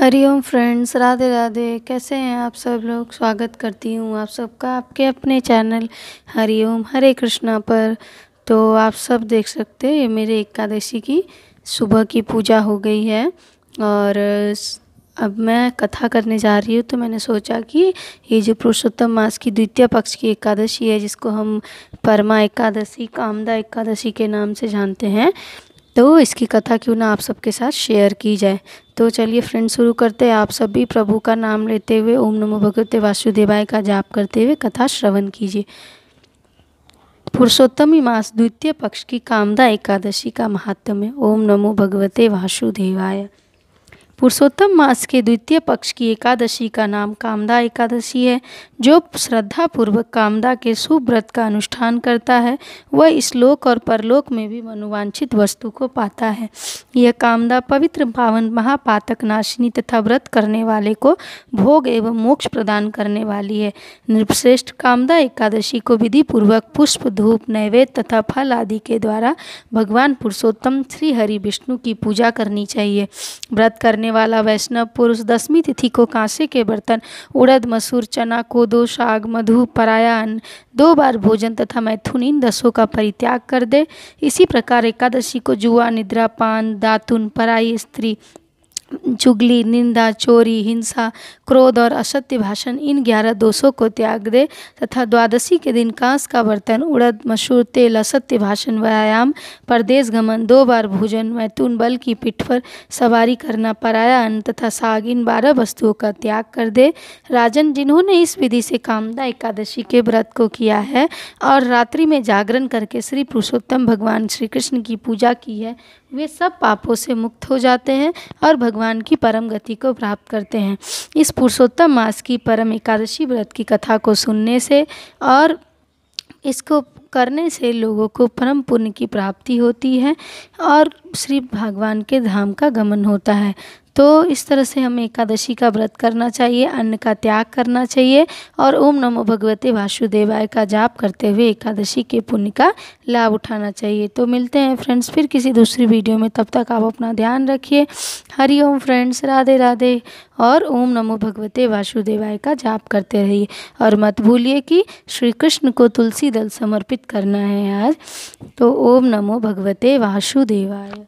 Hariom friends Radhe Radhe कैसे हैं आप सब लोग स्वागत करती हूँ आप सबका आपके अपने चैनल हरिओम हरे कृष्णा पर तो आप सब देख सकते हैं मेरे एकादशी की सुबह की पूजा हो गई है और अब मैं कथा करने जा रही हूँ तो मैंने सोचा कि ये जो पुरुषोत्तम मास की द्वितीय पक्ष की एकादशी है जिसको हम परमा एकादशी कामदा एकादशी के नाम से जानते हैं तो इसकी कथा क्यों ना आप सबके साथ शेयर की जाए तो चलिए फ्रेंड शुरू करते हैं आप सभी प्रभु का नाम लेते हुए ओम नमो भगवते वासुदेवाय का जाप करते हुए कथा श्रवण कीजिए पुरुषोत्तमी मास द्वितीय पक्ष की कामदा एकादशी का महात्म्य ओम नमो भगवते वासुदेवाय पुरुषोत्तम मास के द्वितीय पक्ष की एकादशी का नाम कामदा एकादशी है जो श्रद्धा पूर्वक कामदा के शुभ व्रत का अनुष्ठान करता है वह इसलोक और परलोक में भी मनोवांछित वस्तु को पाता है यह कामदा पवित्र पावन महापातक नाशिनी तथा व्रत करने वाले को भोग एवं मोक्ष प्रदान करने वाली है नृपश्रेष्ठ कामदा एकादशी को विधि पूर्वक पुष्प धूप नैवेद्य तथा फल आदि के द्वारा भगवान पुरुषोत्तम श्री हरि विष्णु की पूजा करनी चाहिए व्रत करने करने वाला वैष्णव पुरुष दसवीं तिथि को कांसे के बर्तन उड़द मसूर चना कोदो साग मधु पराया अन्न दो बार भोजन तथा मैथुन इन दसों का परित्याग कर दे इसी प्रकार एकादशी को जुआ निद्रा पान दातुन पराई स्त्री चुगली निंदा चोरी हिंसा क्रोध और असत्य भाषण इन ग्यारह दोषों को त्याग दे तथा द्वादशी के दिन कांस का बर्तन उड़द मशहूर तेल असत्य भाषण व्यायाम परदेश गमन दो बार भोजन मैतून बल की पीठ पर सवारी करना पराया अन्न तथा साग इन बारह वस्तुओं का त्याग कर दे राजन जिन्होंने इस विधि से कामदा एकादशी के व्रत को किया है और रात्रि में जागरण करके श्री पुरुषोत्तम भगवान श्री कृष्ण की पूजा की है वे सब पापों से मुक्त हो जाते हैं और भगवान भगवान की परम गति को प्राप्त करते हैं इस पुरुषोत्तम मास की परम एकादशी व्रत की कथा को सुनने से और इसको करने से लोगों को परम पुण्य की प्राप्ति होती है और श्री भगवान के धाम का गमन होता है तो इस तरह से हमें एकादशी का व्रत करना चाहिए अन्न का त्याग करना चाहिए और ओम नमो भगवते वासुदेवाय का जाप करते हुए एकादशी के पुण्य का लाभ उठाना चाहिए तो मिलते हैं फ्रेंड्स फिर किसी दूसरी वीडियो में तब तक आप अपना ध्यान रखिए हरि ओम फ्रेंड्स राधे राधे और ओम नमो भगवते वासुदेवाय का जाप करते रहिए और मत भूलिए कि श्री कृष्ण को तुलसी दल समर्पित करना है आज तो ओम नमो भगवते वासुदेवाय